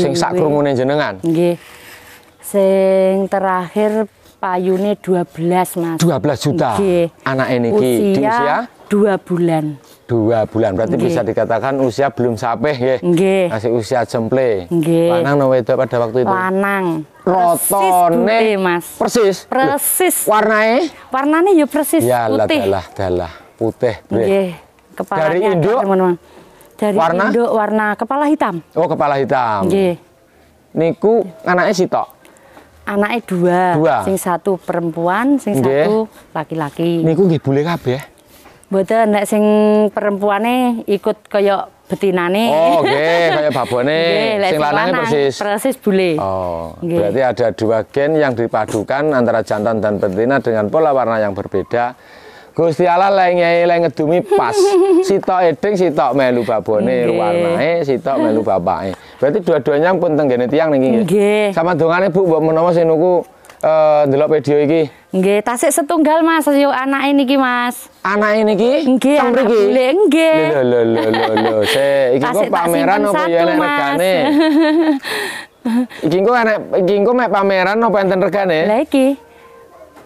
sing sak krungune jenengan nggih sing terakhir payune 12 Mas 12 juta nggih anake niki usia, di usia 2 bulan 2 bulan berarti Nge. bisa dikatakan usia belum sampai ya Nge. masih usia jemple Nge. lanang no wedok pada waktu itu lanang rotone persis putih, mas persis persis warnanya warnanya ya persis ya putih dalah dalah putih bre. Nge. Kepalanya dari induk teman -teman. Dari warna? Indo warna kepala hitam. Oh, kepala hitam. Nggih. Niku anaknya si tok. Anaknya dua. dua. Sing satu perempuan, sing Nge. satu laki-laki. Niku nggih boleh kabeh. Mboten nek sing perempuane ikut kaya betinane. Oh, nggih, okay. kaya babone. nih. sing lanange persis. Persis bule. Oh, Nge. berarti ada dua gen yang dipadukan antara jantan dan betina dengan pola warna yang berbeda Gusti Allah lainnya nyai lek ngedumi pas. sito eding sitok melu babone warnae, sitok melu bapake. Berarti dua-duanya pun tenggene tiang niki Sama dongane Bu buat menawa sing niku eh, video iki. Nggih, tasik setunggal Mas yo anake ini Mas. Anake niki? Nggih, anak bule nggih. Lho lho lho lho. iki kok pameran apa ya enek regane? iki engko enek iki engko mek pameran apa enten regane? Lah iki.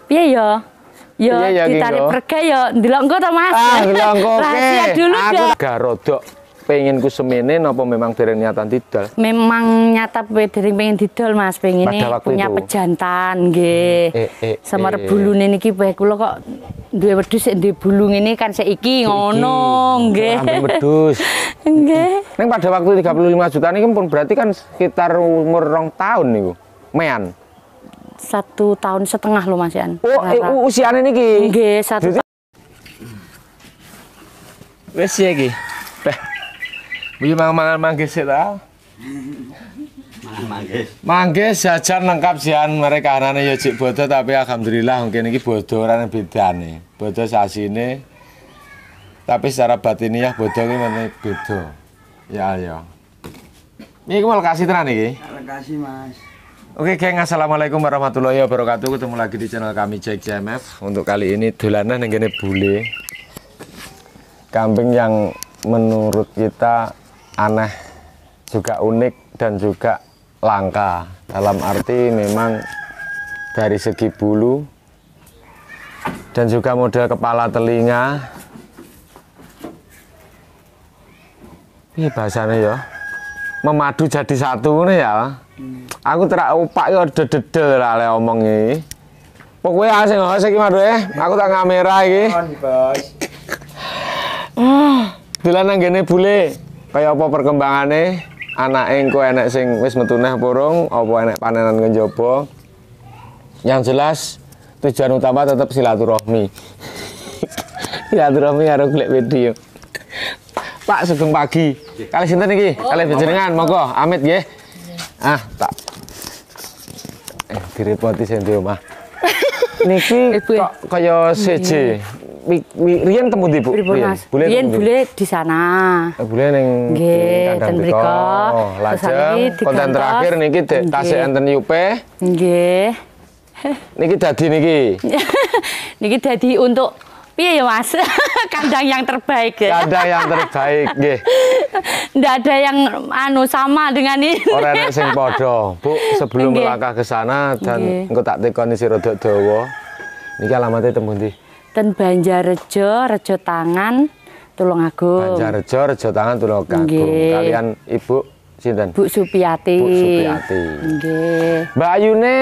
Piye yo? Yo, iya, iya ditarik gitu. perga yo, ndelok engko to Mas. Ah, ndelok engko. Rahasia dulu Aku dong. Garodok pengen ku semene memang dari niatan didol? Memang nyata dari pengen didol Mas, pengen punya itu. pejantan nggih. Hmm. Eh, eh, Semar eh, eh. nini niki bae kula kok duwe wedhus sik bulu ini kan seiki ngono nggih. Ambil wedhus. Nggih. Ning pada waktu 35 juta kan pun berarti kan sekitar umur rong tahun nih, Mean satu tahun setengah loh Mas Yan. Oh, eh, usianya niki? Nggih, satu Wes ya gih, Teh. Buyu mangan-mangan manggis ya Manggis. Manggis jajan lengkap sian mereka anane ya cik bodoh tapi alhamdulillah mungkin ini bodoh ora bedane. Bodoh ini, tapi secara batiniah bodoh ini meneh beda. Ya ayo. Ya. Ini mau kasih gih, iki. Kasih Mas. Oke geng, assalamualaikum warahmatullahi wabarakatuh. Ketemu lagi di channel kami Jack CMF. Untuk kali ini dolanan yang gini bule. Kambing yang menurut kita aneh, juga unik dan juga langka. Dalam arti memang dari segi bulu dan juga model kepala telinga. Ini iya, bahasanya ya. Memadu jadi satu nih ya. Aku terak upak yo dededel lah le omong iki. Pokoke asing ngono iki maduke. Eh. Aku tak kamera iki. Dolan nang gene bule. Kaya apa perkembangane? anak engko enek sing wis metu neh apa enek panenan ke njaba. Yang jelas tujuan utama tetap silaturahmi. silaturahmi karo golek video. Pak sedeng pagi. Kali sinten iki? Oh, Kali jenengan monggo Amit nggih ah tak eh direpoti sing di niki ya? kok kaya CJ iya. Rian temu di Bu. Bule Rian bule di sana. Eh, bule ning nggih ten mriku. Oh, lajeng konten terakhir niki tasik enten Yupe. Nggih. Niki dadi niki. niki dadi untuk piye ya iya, Mas? Kandang yang terbaik. Ya. Kandang yang terbaik Gih. Tidak ada yang anu sama dengan ini. Ora enek sing padha. Bu, sebelum nggih. melangkah ke sana dan engkau tak tekoni si rodok dawa. Niki alamatnya tembung ndi? Ten Banjarrejo, Rejo Tangan, aku. Banjarrejo, Rejo Tangan, tolong aku. Kalian Ibu sinten? Bu Supiati. Bu Supiati. Nggih. Mbak Ayune,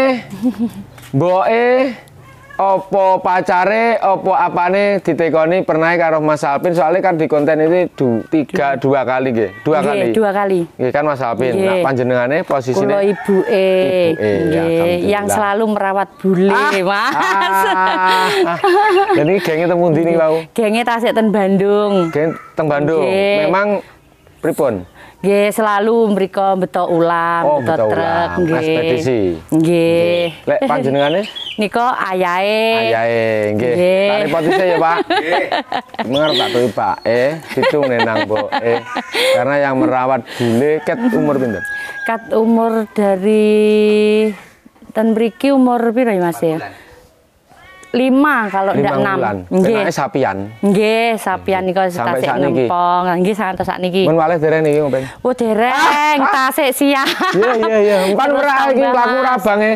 E, opo pacare opo apane ditekoni pernah karo Mas Alpin soalnya kan di konten ini du, tiga iya. dua kali gitu dua iya, kali dua kali Iya kan Mas Alpin iya. nah panjenengane posisinya ibu e, ibu e ya, yang selalu merawat bule ah, ah mas ah, ah. ini gengnya temu di nih gengnya tasik ten Bandung geng ten Bandung memang pripun Nggih, selalu mriko betul ulam, oh, beto, beto truk nggih. Ekspedisi. Nggih. Lek panjenengane niko ayah eh nggih. Tarik potise ya, Pak. Mengerti tak tuh Pak. Eh, itu nenang, Bo Eh, karena yang merawat bule ket umur pinten? Kat umur dari dan mriki umur piro ya, Mas ya? lima kalau tidak enam. Nggih. sapian. Nggih, sapian niku tasik nempong. Nggih sangat sak niki. Mun malih dereng niki ngompeng. Oh, dereng ah! tasik siap. Iya iya iya. Kon ora iki mlaku rabange.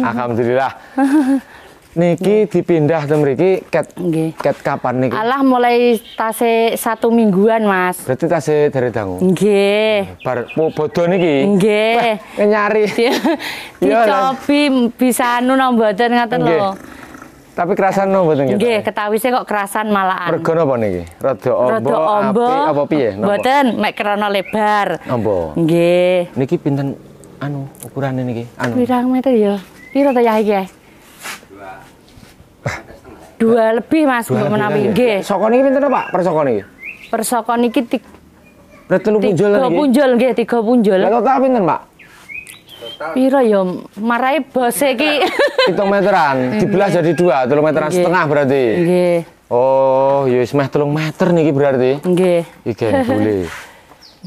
Alhamdulillah. Niki dipindah teng mriki ket Nggih. ket kapan niki? Alah mulai tase satu mingguan, Mas. Berarti tase dari dangu. Nggih. Bar bodoh niki. Nggih. Nyari. Iya, Dicobi bisa nu mboten ngoten lo. Tapi kerasan nopo mboten nggih. ketahui ketawise kok kerasan malahan. Mergo napa niki? Rada ombo, ombo api apa piye? Mboten, mek krana lebar. Ombo. Nggih. Niki pinten anu ukurane niki? Anu. Pirang meter ya? Piro to ya iki? Dua. Dua lebih Mas, mbok menawi. Kan ya? Nggih. Soko niki pinten Pak? Per soko niki? Per soko niki tik Retelu punjul niki. Tiga punjul nggih, tiga punjul. Lah kok pinten Pak? Piro yo ya? marai bos iki. Hitung meteran, dibelah jadi dua, telung meteran setengah berarti. Nggih. Oh, yo ya wis meh telung meter niki berarti. Nggih. Iki boleh.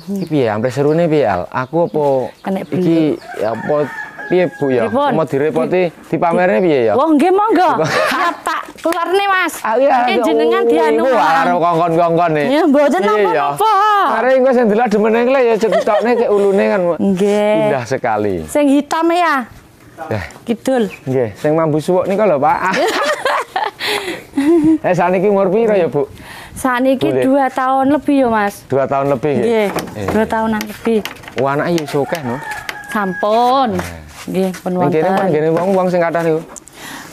Iki piye ampe serune piye Al? Aku apa Kena iki apa piye Bu ya? Mau direpoti dipamerne piye ya? Wong nggih monggo. Siap keluar nih mas ah, iya, ini ya jenengan dia anu arep kongkong-kongkong nih ya mboten napa-napa hari ini saya delok demen engko ya nih ke ulune kan nggih indah sekali yang hitam ya eh. kidul nggih yang mampu suwuk nih kalau Pak eh saniki umur piro ya Bu saniki dua tahun lebih ya Mas Dua tahun lebih ya eh. dua tahunan lebih Warna ayo suka no sampun eh. nggih pun wonten nggih wong wong sing kathah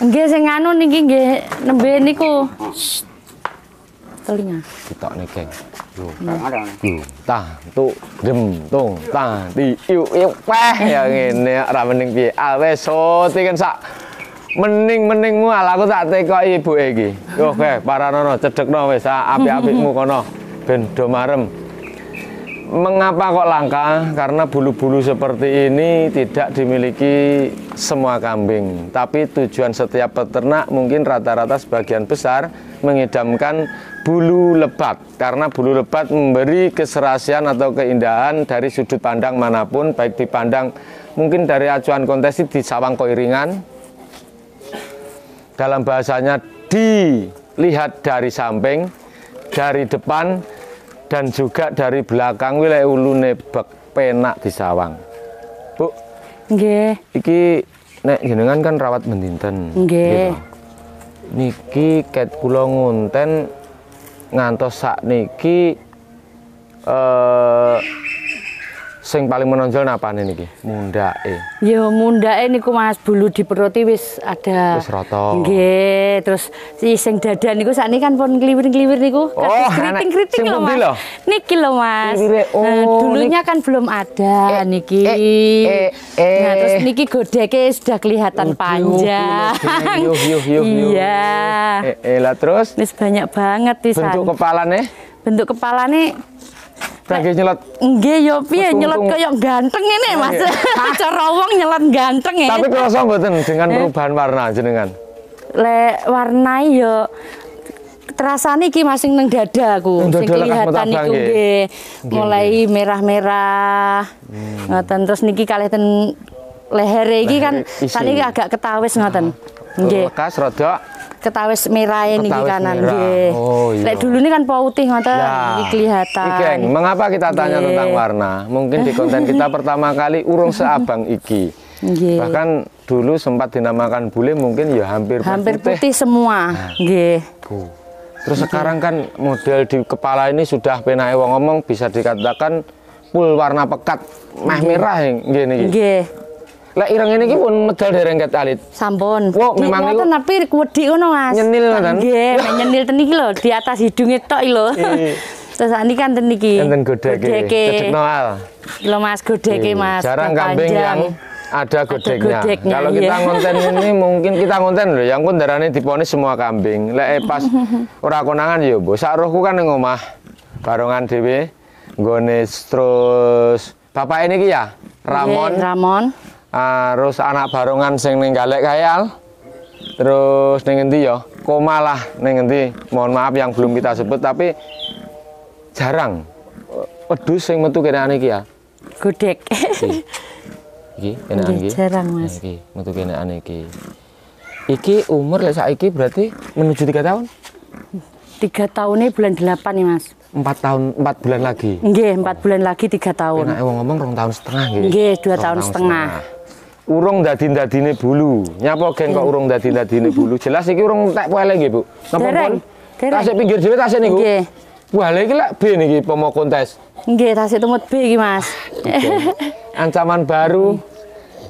Nggih sing anu niki nggih nembe niku. Telinga. Ketok niki, geng. Lho, kok ada. Tuh, dem, tung, ta, ti, iu, iu, peh ya ngene ora mending piye. Ah wis soti sak mening mening mual aku tak tekoki ibuke iki. Oke, paranono cedekno wis ah, apik-apikmu kono ben do marem. Mengapa kok langka? Karena bulu-bulu seperti ini tidak dimiliki semua kambing. Tapi tujuan setiap peternak mungkin rata-rata sebagian besar mengidamkan bulu lebat. Karena bulu lebat memberi keserasian atau keindahan dari sudut pandang manapun, baik dipandang mungkin dari acuan kontes di sawang koiringan. Dalam bahasanya dilihat dari samping, dari depan, dan juga dari belakang wilayah Ulu Nebek penak di Sawang. Bu. Nggih. Iki nek jenengan kan rawat mendinten. Nggih. Niki ket kula ngonten ngantos sak niki eh sing paling menonjol napa nih niki yo ya e niku mas bulu di perut wis ada wis roto Nge, terus si sing dada niku saat ini kan pun kliwir-kliwir niku oh, keriting-keriting loh mas niki loh mas Kliwire, nah, oh, nah, dulunya kan belum ada eh, eh, niki eh, eh, eh. nah terus niki ke sudah kelihatan Uduh, panjang Yuk yuk yuk yuk. iya eh, eh, lah terus Ini banyak banget nih bentuk kepala nih. bentuk kepala nih. Kaget nyelot Nggih yo piye nyelot koyo ganteng ini iya, Mas. Iya. Cara wong nyelot ganteng ya. Tapi kerasa mboten dengan eh. perubahan warna jenengan. le warna yo terasa niki masing neng dada aku sing kelihatan niku ya. mulai merah-merah hmm. ngoten terus niki kalian ten leher lagi kan tadi agak ketawis ngoten nah, nggih lekas ketawis merah ini di kanan Oh, iya. Lek dulu ini kan putih ngoten nah, kelihatan. Ikeng, mengapa kita tanya Gye. tentang warna? Mungkin di konten kita pertama kali urung seabang iki. Gye. Bahkan dulu sempat dinamakan bule mungkin ya hampir hampir putih, putih semua. Nah, Terus Gye. sekarang kan model di kepala ini sudah penae wong ngomong bisa dikatakan full warna pekat meh merah ini niki. Lah ireng ini pun medal dari ket alit. Sampun. Wo memang itu tapi wedi ngono Mas. Nyenil ngoten. Nggih, nyenil ten iki lho di atas hidungnya tok iki lho. Iya, iya. Terus ini kan ten iki. Enten godheke. Godheke. Noal. Lho Mas godheke hmm, Mas. Jarang kambing yang ada godeknya. godeknya Kalau kita yeah. konten ini mungkin kita ngonten loh, yang pun darahnya diponis semua kambing. Lek eh, pas ora konangan ya, Bu. Sak rohku kan nang omah barongan dhewe nggone terus bapak ini ki ya Ramon. Yeah, Ramon terus anak barongan sing ning galek kayal terus ning endi ya koma lah ning endi mohon maaf yang belum kita sebut tapi jarang pedus sing metu kene iki ya gudeg iki kene iki jarang nah, mas iki metu kene iki iki umur lek saiki berarti menuju tiga tahun tiga tahunnya bulan delapan nih mas empat tahun empat bulan lagi nggih empat bulan lagi tiga tahun enak wong ngomong rong tahun setengah nggih nggih dua tahun, tahun setengah, setengah urung dadi-dadine bulu. Nyapa geng kok urung dadi-dadine bulu? Jelas iki urung tak boleh nggih, Bu. Napa pun? Tasik pinggir dhewe tasik niku. Nggih. Wah, lha iki lak B niki pomo kontes. Nggih, tasik tumut B iki, Mas. Ancaman baru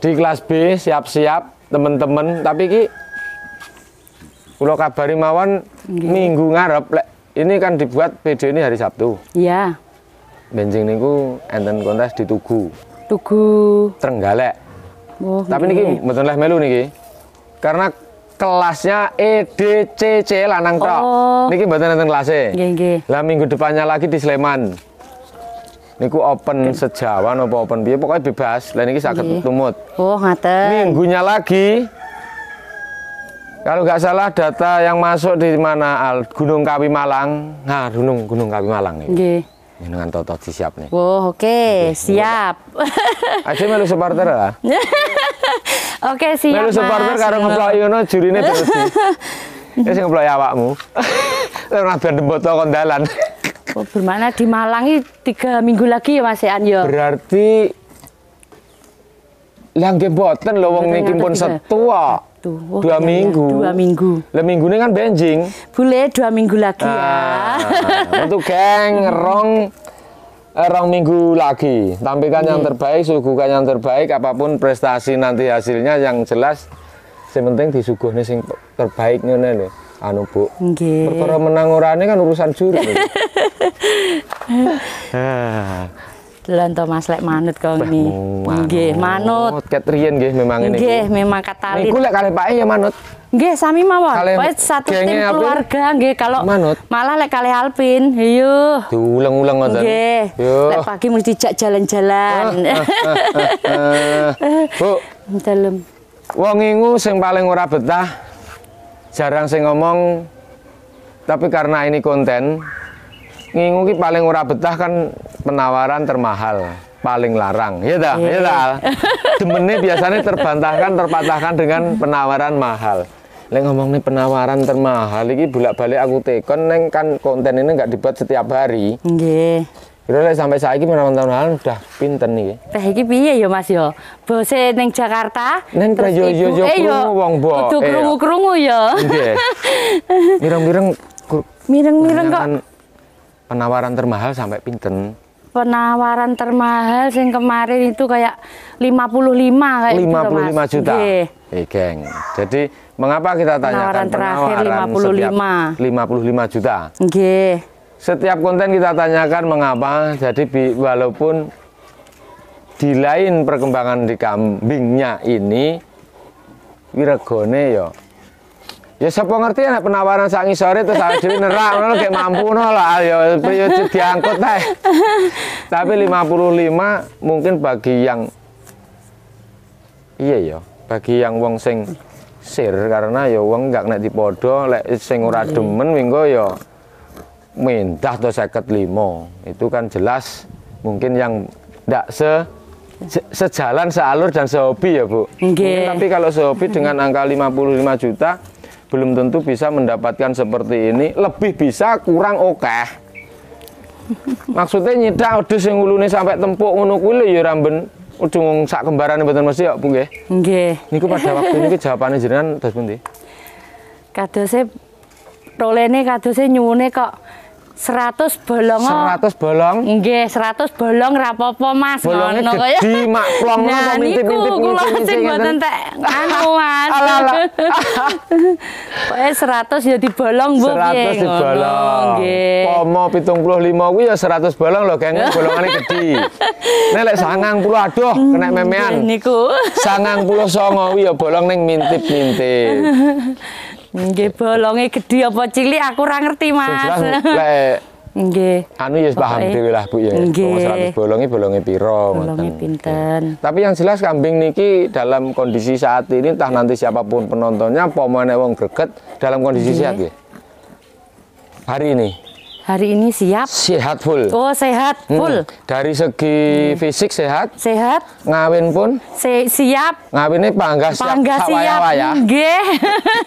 di kelas B siap-siap temen-temen, tapi iki kula kabari mawon minggu ngarep lek ini kan dibuat PD ini hari Sabtu. Iya. Benjing niku enten kontes di Tugu. Tugu. Trenggalek. Oh, Tapi gitu. niki mboten leh melu niki. Karena kelasnya EDCC lanang tok. Oh. Niki mboten nonton kelasnya. Nggih, nggih. Lah minggu depannya lagi di Sleman. Niku open okay. sejawa apa open piye pokoknya bebas. Lah niki saged tumut. Oh, ngaten. Minggunya lagi kalau nggak salah data yang masuk di mana Al Gunung Kawi Malang. Nah, Gunung Gunung Kawi Malang. Nggih. Dengan totot si siap nih. Wow, oke, okay. siap. Aja melu supporter lah. oke, okay, siap. Melu supporter karo ngeplok Yuno jurine terus. Ya sing ngeplok awakmu. Ora ben demboto kon dalan. Oh, bermakna di Malang ini tiga minggu lagi ya Mas Ian ya, ya? Berarti... Lah nggih boten lho wong niki pun ya. setua. Oh, dua iya, iya. minggu. Dua minggu. le minggu ini kan benjing. Boleh dua minggu lagi ya. Ah, untuk geng hmm. rong eh, rong minggu lagi. Tampilkan yeah. yang iya. terbaik, suguhkan yang terbaik, apapun prestasi nanti hasilnya yang jelas. Yang penting nih sing terbaiknya nih Anu Bu. Nggih. Perkara menang orane kan urusan juri. Delon to Mas lek manut kok ngi. Nggih, manut. Katrian nggih memang ini. Nggih, memang katalit. Niku lek kalih pake ya manut. Nggih, sami mawon. Pokoke satu tim keluarga nggih kalau manut. malah lek kalih Alpin, yo. Iya. Diulang-ulang ngoten. Nggih. Lek pagi mesti jak jalan-jalan. Ah, ah, ah, Bu, dalem. Wong ngingu sing paling ora betah jarang sing ngomong tapi karena ini konten ngingu ki paling ora betah kan penawaran termahal paling larang ya dah ya dah iya iya. demennya biasanya terbantahkan terpatahkan dengan penawaran mahal Lek ngomong nih penawaran termahal lagi bolak balik aku tekon neng kan konten ini nggak dibuat setiap hari. Oke. Kira lek sampai ini menawan tahun udah pinter nih. Teh ini piye yo ya, Mas yo? Ya? Bose neng Jakarta. Neng terus yo yo yo wong bo. Kudu eh, ya. kerungu kerungu yo. Nggih. Mireng-mireng mireng-mireng kok penawaran termahal sampai pinten penawaran termahal sing kemarin itu kayak 55 kayak 55 gitu, juta. Nggih. hey, geng. Jadi mengapa kita tanyakan penawaran, kan terakhir penawaran 55 55 juta? Nggih. Setiap konten kita tanyakan mengapa. Jadi walaupun di lain perkembangan di kambingnya ini wiregone ya Ya sapa ngerti nek penawaran sak ngisore terus awake dhewe nerak ngono kayak mampu ngono lah ya yo ya diangkut ae. Tapi 55 mungkin bagi yang iya ya, bagi yang wong sing sir karena ya wong enggak nek dipodo lek sing ora demen minggo ya mindah to 55. Itu kan jelas mungkin yang ndak se Se sejalan, sealur dan sehobi ya Bu. Okay. tapi kalau sehobi dengan angka 55 juta belum tentu bisa mendapatkan seperti ini lebih bisa kurang oke maksudnya nyedak udah yang ulune sampai tempuk ngono kuwi ya ramben ujung sak kembarane betul mesti ya Bu nggih nggih niku pada waktu niku jawabannya jernan terus pundi kadose rolene kadose nyuwune kok 100 bolong 100 bolong nggih 100 bolong ra apa-apa Mas bolonge gedhi ya. mak plong nah, niku kula sing mboten tak anu Mas pokoke 100 ya dibolong Bu 100 dibolong nggih pomo 75 kuwi ya 100 bolong lho geng bolongane gedhi nek lek 90 aduh kena memean niku 99 kuwi ya bolong ning mintip-mintip Nggih, bolonge gedhi apa cilik aku ora ngerti, Mas. Lek Nggih. Anu ya paham dhewe lah Bu ya. bolongi bolongi piro pinten. Tapi yang jelas kambing niki dalam kondisi saat ini entah nanti siapapun penontonnya pomane wong greget dalam kondisi sehat ya. Hari ini hari ini siap? Sehat full. Oh, sehat hmm. full. Hmm. Dari segi hmm. fisik sehat? Sehat. Ngawin pun? Se siap. ini panggah siap. pangga siap. Ya.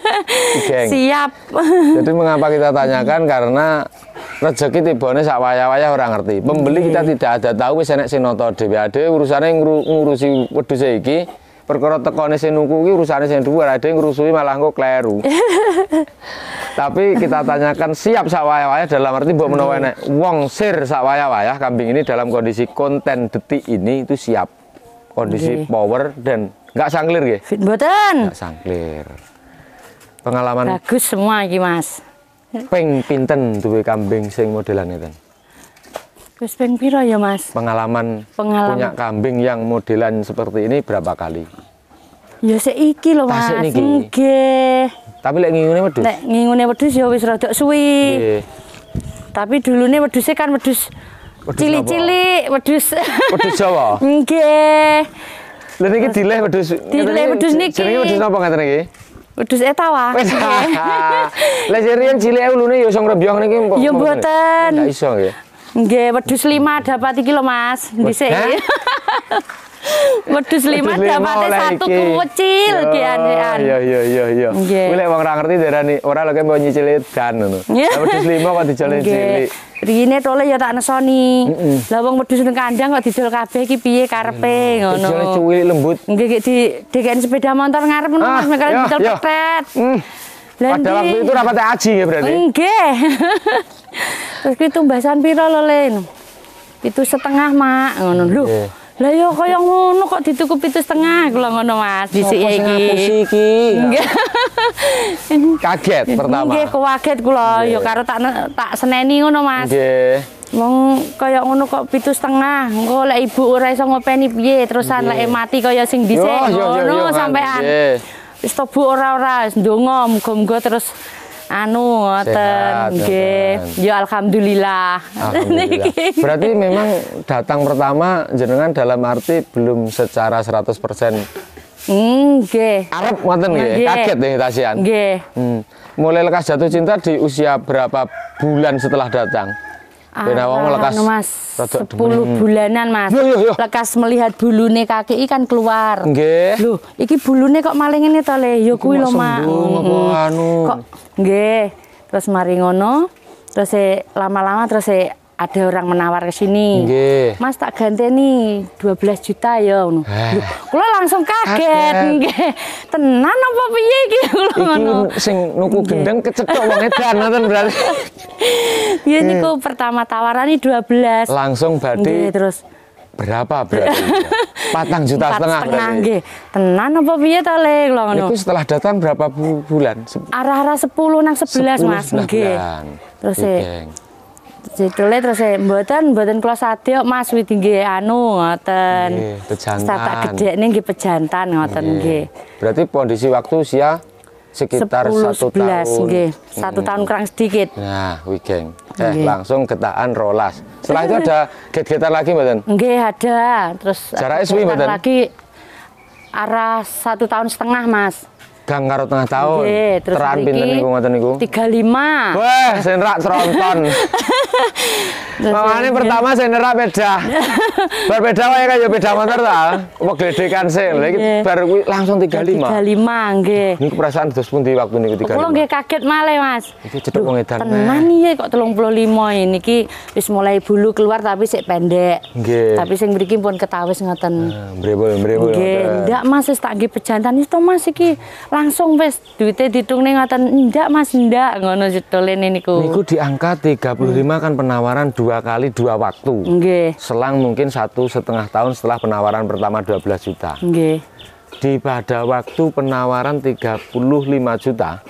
siap. Jadi mengapa kita tanyakan karena rezeki tibone sak waya-waya orang ngerti. Pembeli kita tidak ada tahu wis enek sing nata dhewe-dhewe ngurusi wedhus iki perkara tekone sing nuku iki urusane sing dhuwur ada yang ngrusui malah kok kleru tapi kita tanyakan siap sak wayah dalam arti mbok menawa iya. wong sir sak wayah kambing ini dalam kondisi konten detik ini itu siap kondisi okay. power dan nggak sangklir ya? Fit button Nggak sangklir. Pengalaman bagus semua iki, Mas. Ping pinten duwe kambing sing modelan itu? Wis ping pira ya, Mas? Pengalaman, Pengalaman punya kambing yang modelan seperti ini berapa kali? Ya seiki lho, Mas. Nggih. Tapi lek ngingune wedhus. Lek ngingune wedhus ya wis rada suwi. Nggih. Tapi dulune wedhusnya kan wedhus cilik-cilik, wedhus. Wedhus Jawa. Nggih. Lha niki dileh wedhus. Dileh wedhus niki. Jenenge wedhus napa ngaten iki? Wedhus etawa. Lah jerian cilik ulune ya iso ngrebyong niki. Ya mboten. Enggak ya iso nggih. Nggih, wedhus 5 dapat iki lho Mas. Dhisik. Wedhus lima iya. dapatnya satu kucil kian-kian. Iya iya iya iya. Kuwi lek wong ora ngerti darani ora Orang lagi mau nyicil edan ngono. Wedhus lima kok dijolek cilik. Rine tole ya tak nesoni. Lah wong wedhus ning kandang kok kafe kabeh iki piye karepe ngono. cuwilik lembut. Nggih di dikene sepeda motor ngarep ngono ah, Mas mek didol petet. Pada waktu itu rapat aji ya berarti. Nggih. terus itu tumbasan piro lo Len itu setengah mak ngono lu iya. lah Lah iya, kau kaya ngono kok ditukup itu setengah kula ngono Mas dhisike iki. iki. Kaget pertama. Nggih kaget kula iya, yo karo tak tak seneni ngono Mas. Nggih. Wong kaya ngono kok pitu setengah, engko lek ibu ora iso ngopeni piye terusan lek mati kaya sing dhisik ngono sampean. Wis tobu ora-ora ndonga muga-muga terus anu ngoten nggih. Ya, alhamdulillah. Berarti memang datang pertama jenengan dalam arti belum secara 100% hmm, Nggih. Mm, Arab ngoten nggih. Kaget deh, Tasian. Nggih. Hmm. Mulai lekas jatuh cinta di usia berapa bulan setelah datang? Ben ah, lekas anu, mas, 10 demen. Hmm. bulanan Mas. Yo, yo, yo. Lekas melihat bulune kaki ikan keluar. Nggih. Lho, iki bulune kok maling ini to Le? Ya kuwi lho, Mak. Hmm, anu? Kok nggih terus mari ngono terus e lama-lama terus e ada orang menawar ke sini. Mas tak ganti nih 12 juta ya ngono. Eh. Kula langsung kaget nggih. Tenan apa piye iki kula ngono. sing nuku gendeng kecetok wong edan ngoten berarti. Ya niku eh. pertama tawarane 12. Langsung badhe. terus berapa berarti? Patang juta Empat setengah. setengah Tenan apa biaya to, Lek? Lho ngono. setelah datang berapa bu bulan? Arah-arah 10 nang 11, 10, Mas. Nggih. Terus e Jitule terus e mboten mboten kula sade Mas wi tinggi anu ngoten. Nggih, pejantan. Sak gedekne nggih pejantan ngoten nggih. Berarti kondisi waktu sia sekitar satu 11, tahun okay. satu hmm. tahun kurang sedikit nah weekend eh okay. langsung getaan rolas setelah itu ada get-getan lagi mbak nggih ada terus jarak suwi mbak lagi arah satu tahun setengah mas Gang karo tengah tahun. Oke, terus Teran pinten niku ngoten niku? 35. Wah, senrak tronton. Mangane pertama senera beda. Berbeda wae kaya beda motor ta. gledekan sih. Lah iki bar kuwi langsung 35. 35 nggih. Niku perasaan dos pundi waktu niku 35. Kulo nggih kaget male, Mas. Iki cedhek wong edan. Tenan iki kok 35 ini iki wis mulai bulu keluar tapi sik pendek. Nggih. Tapi sing mriki pun ketawis ngoten. Nah, mribul mribul. Nggih, ndak Mas wis tak nggih pejantan itu Mas iki langsung wes duitnya nih ngatain ndak Mas ndak ngono ini ku Niku diangkat 35 hmm. kan penawaran dua kali dua waktu. Nggih. Selang mungkin satu setengah tahun setelah penawaran pertama 12 juta. Nggih. Di pada waktu penawaran 35 juta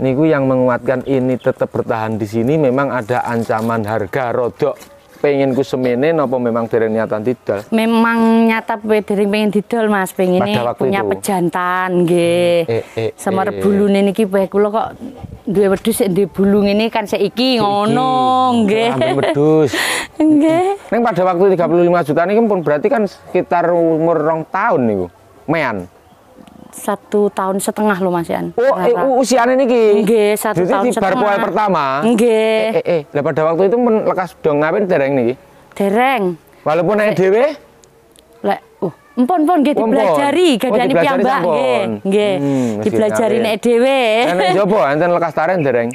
niku yang menguatkan ini tetap bertahan di sini memang ada ancaman harga rodok pengen ku semene napa memang dari niatan didol? Memang nyata dereng pengen didol Mas, pengen punya itu. pejantan nggih. Hmm. Eh, eh, Sama eh, bulune niki bae kula kok dua wedhus sik duwe bulu ngene kan seiki ngono nggih. Ambil wedhus. Nggih. Ning pada waktu 35 juta ini pun berarti kan sekitar umur rong tahun nih bu Mean satu tahun setengah lo Mas Yan. Oh, eh, usia ini niki. Nggih, satu Jadi tahun di setengah. Jadi pertama. Nggih. Eh, eh, eh, lah pada waktu itu men lekas dong ngapain dereng niki? Dereng. Walaupun nek dhewe lek uh empon pon nggih dipelajari oh, gadane piyambak nggih nggih hmm, dipelajari nek dhewe. Nek jopo enten lekas taren dereng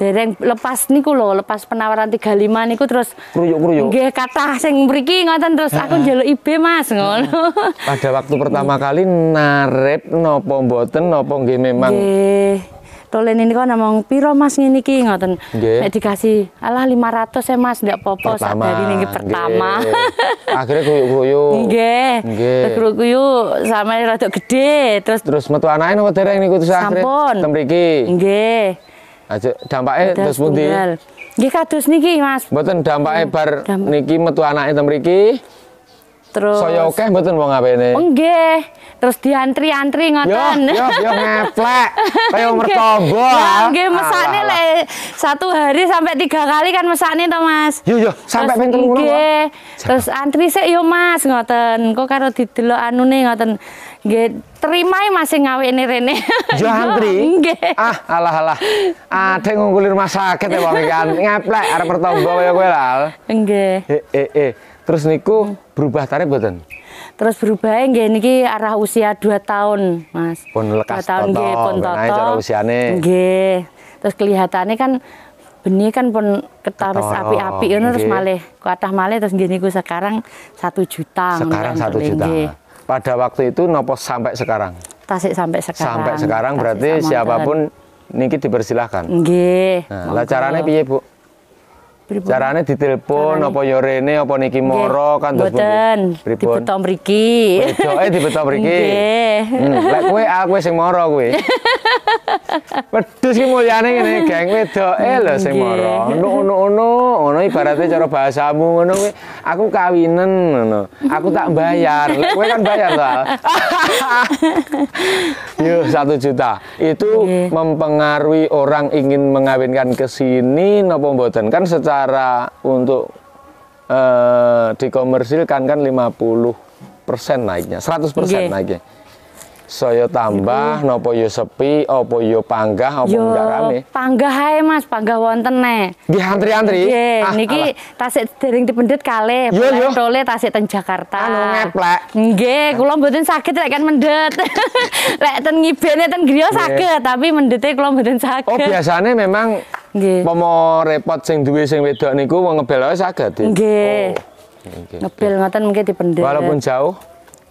dereng lepas niku lho, lepas penawaran 35 niku terus kruyuk-kruyuk. Nggih, kathah sing mriki ngoten terus aku njaluk IB Mas ngono. Pada waktu pertama kali narik napa mboten napa nggih memang Nggih. Tulen ini kok namang piro mas ngene iki ngoten. Nek dikasih alah 500 ya Mas ndak apa-apa sadari niki pertama. Akhirnya kuyuk-kuyuk. Nggih. Terus kuyuk-kuyuk sama rada gede terus terus metu anake napa dereng niku terus akhire. Sampun. Temriki. Nggih. Aja nah, dampaknya terus pundi? Nggih kados niki, Mas. Betul dampaknya bar niki metu anaknya ten Terus. Terus saya betul mau ngapain nih Nggih. Terus diantri-antri ngoten. Yo, yo, yo ngeplek. Kayak mertobo. Ya, ah. nggih mesakne le satu hari sampai tiga kali kan mesakne to, Mas. Yo yo, sampai pintu 3 Terus antri sik yo, Mas, ngoten. Kok karo didelok nih ngoten. Nggih terima masih ngawe ini Rene. Jantri? ah, alah alah. Ada ngungkuli rumah sakit ya wong ngaplek Ngeplek pertolongan bawa ya gue lal. Enggak. Eh eh eh. Terus niku hmm. berubah tarik mboten? Terus berubah ini niki arah usia dua tahun, Mas. Pun lekas dua tahun nggih pun toto. cara usianya. Enggak. Terus kelihatannya kan benih kan pun ketawes api-api ini terus malih kathah malih terus gini niku sekarang satu juta. Sekarang kan satu juta pada waktu itu nopo sampai sekarang tasik sampai sekarang sampai sekarang tasik berarti siapapun niki dipersilahkan nggih nah, carane piye Bu Carane ditelepon apa yo rene apa niki moro kan terus mboten dibeto Riki. eh dibeto Riki. Nggih. Hmm, lek aku sing moro kowe. Pedes ki mulyane ngene geng wedoke eh, lho sing mara. Ono-ono ono ibarate cara bahasamu ngono kuwi aku kawinen ngono. Aku tak bayar. Kowe kan bayar to. Yo satu juta. Itu mempengaruhi orang ingin mengawinkan ke sini napa mboten kan secara untuk eh dikomersilkan kan 50 persen naiknya, 100 persen naiknya saya tambah nopo yo sepi opo yo panggah opo yo, enggak rame panggah ae Mas panggah wonten nih nggih antri-antri nggih ah, niki tasik dereng dipendet kalih tole tasik ten Jakarta anu ngeplek nggih kula mboten saged lek kan mendet lek ten ngibene ten griya saged tapi mendete kula mboten saged oh biasane memang nggih pomo repot sing duwe sing wedok niku wong ngebel wae saged ya? nggih oh. Ngebel ngoten mungkin dipendhet. Walaupun jauh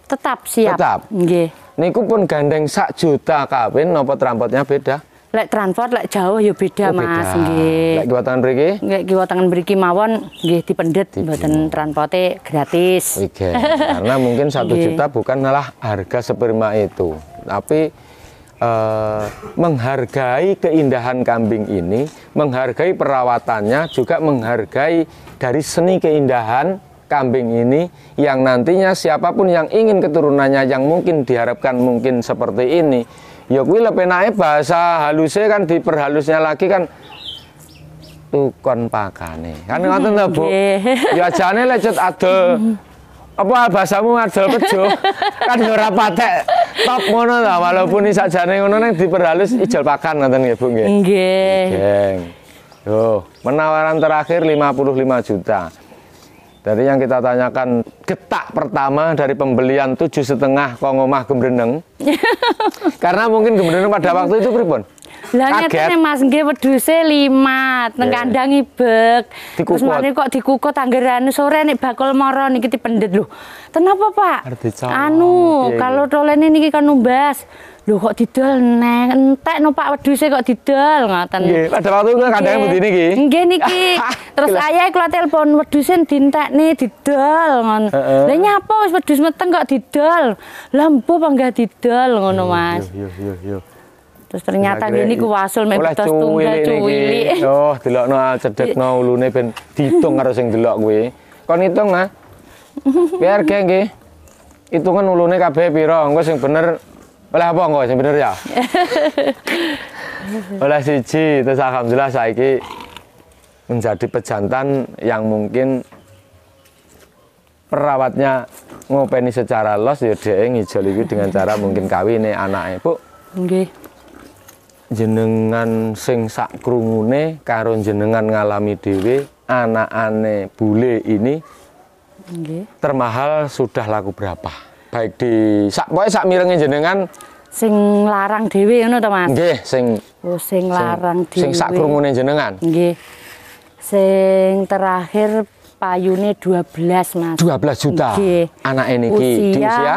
tetap siap. Tetap. Nggih niku pun gandeng sak juta kawin nopo transportnya beda lek transport lek jauh ya beda, oh, beda. Mas nggih. Lek Beriki? mriki? Nggih kiwatangan mriki mawon nggih dipendet mboten transporte gratis. Oke. Karena mungkin satu juta bukanlah harga seperma itu, tapi eh, menghargai keindahan kambing ini, menghargai perawatannya, juga menghargai dari seni keindahan kambing ini yang nantinya siapapun yang ingin keturunannya yang mungkin diharapkan mungkin seperti ini ya kuwi lepenake bahasa halusnya kan diperhalusnya lagi kan tukon pakane kan ngoten lho Bu ya jane lecet ada apa bahasamu adol pejo kan ora patek top ngono ta walaupun ini sakjane ngono nek diperhalus ijol pakan ngoten ya Bu nggih nggih yo menawaran terakhir 55 juta dari yang kita tanyakan getak pertama dari pembelian tujuh setengah kongomah gemreneng. Karena mungkin gemreneng pada waktu itu pripun? Lah nyatane Mas nggih wedhuse limat nang iya. kandang ibek. Terus mari kok dikukut anggerane sore nek bakul moro niki dipendet lho. kenapa Pak? Anu, iya, iya. kalau tolene niki kan numbas lho kok didol neng entek no Pak wedhuse kok didol ngoten. Nggih, ada waktu kan kandhane mrene iki. Nggih niki. Terus ayah kula telepon wedhuse dintekne didol ngono. Lah nyapa wis wedhus meteng kok didol. didol ngono Mas. Yo yo yo. Terus ternyata gini ku wasul mek tunggal cuwili. Oh, delokno cedekno iya. ulune ben diitung karo sing delok kuwi. Kon hitung ah. Biar ge nggih. Hitungan ulune kabeh pira? Engko sing bener oleh apa enggak sebenarnya oleh siji terus alhamdulillah saya ini menjadi pejantan yang mungkin perawatnya ngopeni secara los ya dia ngijol itu dengan cara mungkin kawin nih anaknya bu okay. jenengan sing sak krungune karo jenengan ngalami dewe anak ane bule ini okay. termahal sudah laku berapa baik di sak poe sak mirenge jenengan sing larang dhewe ngono to Mas nggih sing oh sing larang dhewe sing sak krungune jenengan nggih sing terakhir payune 12 Mas 12 juta anak ini usia, di usia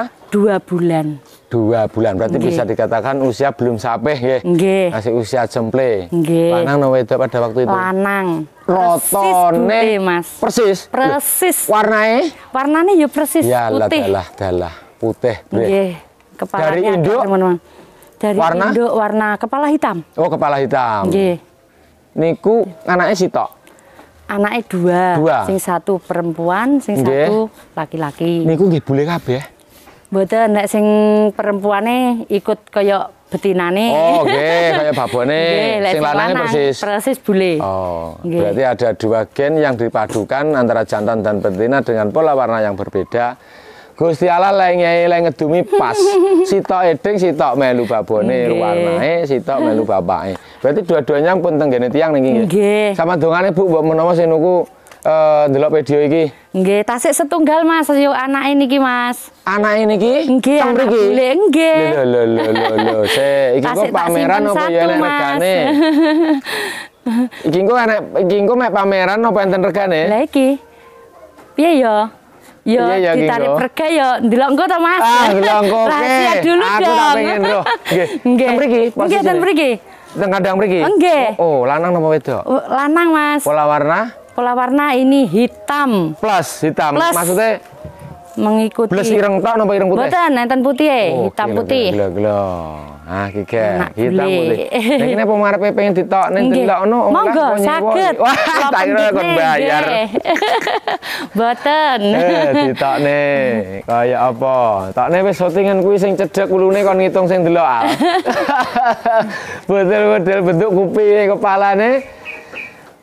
2 bulan dua bulan berarti Nge. bisa dikatakan usia belum sampai ya masih usia jemple lanang no wedok pada waktu itu lanang rotone persis persis persis warnanya warnanya ya persis ya putih dalah dalah putih. Okay. dari induk, teman-teman. Dari warna? induk warna kepala hitam. Oh, kepala hitam. Okay. Niku anaknya tok Anaknya dua. dua. Sing satu perempuan, sing okay. satu laki-laki. Niku nggih boleh kabeh. Mboten nek sing perempuane ikut kaya betinane. Oh, nggih, okay. kaya babone. Okay. sing lanange persis. Persis bule. Oh, Okay. berarti ada dua gen yang dipadukan antara jantan dan betina dengan pola warna yang berbeda Gusti Allah lek nyai lek ngedumi pas. Sitok eding, sitok melu babone warnae, sitok melu bapake. Berarti dua-duanya pun tenggene tiang niki Sama dongane Bu mbok menawa sing nuku eh video iki. Nggih, tasik setunggal Mas yo anake niki Mas. Anake niki? Nggih, anak ini nggih. Lho lho lho lho. Se iki kok pameran opo yang enek regane? iki kok anak iki kok mek pameran opo enten regane? Lah iki. Piye yo? Yo, iya, iya, iya, ditarik gitu. perga ya, yo ndelok engko to Mas. Ah, ndelok engko. Rahasia dulu Aku dong. Aku tak pengen enggak. Enggak Nggih. pergi. pergi, Nggih, pergi. mriki. Teng kandang mriki. Oh, nggih. Oh, oh lanang nama wedok? Oh, lanang, Mas. Pola warna? Pola warna ini hitam. Plus hitam. Plus. Maksudnya mengikuti. Belas ireng tak napa ireng putih? Boten, enten putih ya, oh, hitam gila, putih. Gila gila. Ah, iki hitam putih. Lah iki napa marepe pengen ditok nanti tidak omah Monggo saged. Wah, tak kira kon bayar. Boten. Eh, ditok nih, kayak apa? Tokne wis syutingan kuwi sing cedhek ulune kon ngitung sing delok. Betul-betul ah. bentuk kuping kepalane.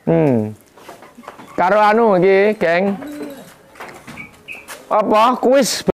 Hmm. Karo anu iki, geng. acabar com